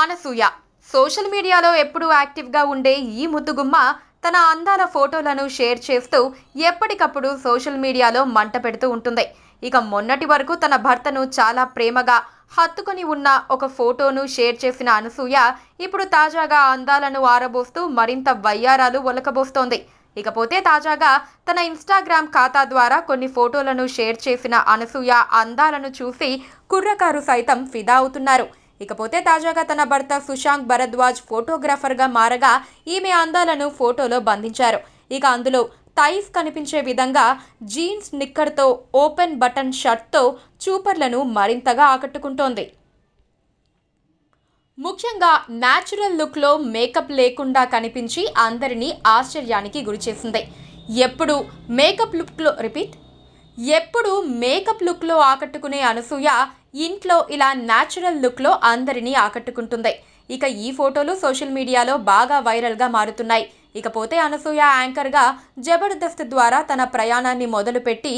Anasuya social మీడియాలో ఎప్పుడూ యాక్టివ్గా ఉండే ఈ ముద్దుగుమ్మ తన అందాల ఫోటోలను షేర్ చేస్తూ ఎప్పటికప్పుడు సోషల్ మీడియాలో మంట పెడుతూ ఉంటుంది ఇక మొన్నటి వరకు తన భర్తను చాలా ప్రేమగా హత్తుకొని ఉన్న ఒక ఫోటోను షేర్ చేసిన అనసూయ ఇప్పుడు తాజాగా అందాలను ఆరబోస్తూ మరింత వయ్యారాలు ఒలకబోస్తోంది ఇకపోతే తాజాగా తన ఇన్స్టాగ్రామ్ ఖాతా ద్వారా కొన్ని ఫోటోలను షేర్ చేసిన అనసూయ అందాలను చూసి కుర్రకారు సైతం ఫిదా అవుతున్నారు ఇకపోతే తాజాగా తన భర్త సుశాంక్ భరద్వాజ్ ఫోటోగ్రాఫర్గా మారగా ఈమె అందాలను ఫోటోలో బంధించారు ఇక అందులో థైస్ కనిపించే విధంగా జీన్స్ నిక్కర్తో ఓపెన్ బటన్ షర్ట్తో చూపర్లను మరింతగా ఆకట్టుకుంటోంది ముఖ్యంగా న్యాచురల్ లుక్లో మేకప్ లేకుండా కనిపించి అందరినీ ఆశ్చర్యానికి గురిచేసింది ఎప్పుడు మేకప్ లుక్లో రిపీట్ ఎప్పుడు మేకప్ లుక్లో ఆకట్టుకునే అనసూయ ఇంట్లో ఇలా న్యాచురల్ లుక్లో అందరినీ ఆకట్టుకుంటుంది ఇక ఈ ఫోటోలు సోషల్ మీడియాలో బాగా వైరల్గా మారుతున్నాయి ఇకపోతే అనసూయ యాంకర్గా జబర్దస్త్ ద్వారా తన ప్రయాణాన్ని మొదలుపెట్టి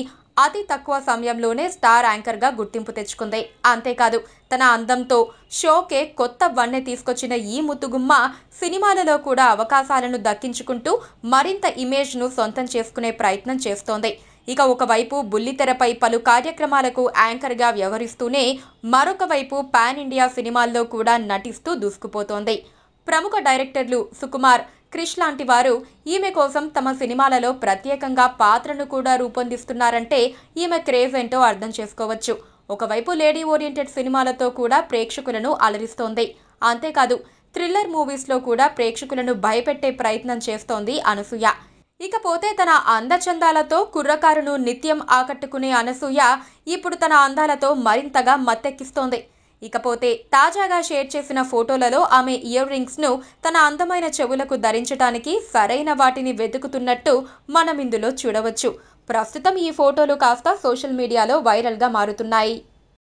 అతి తక్కువ సమయంలోనే స్టార్ యాంకర్గా గుర్తింపు తెచ్చుకుంది అంతేకాదు తన అందంతో షోకే కొత్త వన్నె తీసుకొచ్చిన ఈ ముత్తుగుమ్మ సినిమాలలో కూడా అవకాశాలను దక్కించుకుంటూ మరింత ఇమేజ్ను సొంతం చేసుకునే ప్రయత్నం చేస్తోంది ఇక ఒకవైపు బుల్లితెరపై పలు కార్యక్రమాలకు యాంకర్గా వ్యవహరిస్తూనే మరొక వైపు పాన్ ఇండియా సినిమాల్లో కూడా నటిస్తూ దూసుకుపోతోంది ప్రముఖ డైరెక్టర్లు సుకుమార్ క్రిష్ లాంటి వారు ఈమె కోసం తమ సినిమాలలో ప్రత్యేకంగా పాత్రను కూడా రూపొందిస్తున్నారంటే ఈమె క్రేజ్ ఏంటో అర్థం చేసుకోవచ్చు ఒకవైపు లేడీ ఓరియంటెడ్ సినిమాలతో కూడా ప్రేక్షకులను అలరిస్తోంది అంతేకాదు థ్రిల్లర్ మూవీస్లో కూడా ప్రేక్షకులను భయపెట్టే ప్రయత్నం చేస్తోంది అనసూయ ఇకపోతే తన అందచందాలతో కుర్రకారును నిత్యం ఆకట్టుకునే అనసూయ ఇప్పుడు తన అందాలతో మరింతగా మత్తెక్కిస్తోంది ఇకపోతే తాజాగా షేర్ చేసిన ఫోటోలలో ఆమె ఇయర్ రింగ్స్ను తన అందమైన చెవులకు ధరించడానికి సరైన వాటిని వెతుకుతున్నట్టు మనం ఇందులో చూడవచ్చు ప్రస్తుతం ఈ ఫోటోలు కాస్త సోషల్ మీడియాలో వైరల్గా మారుతున్నాయి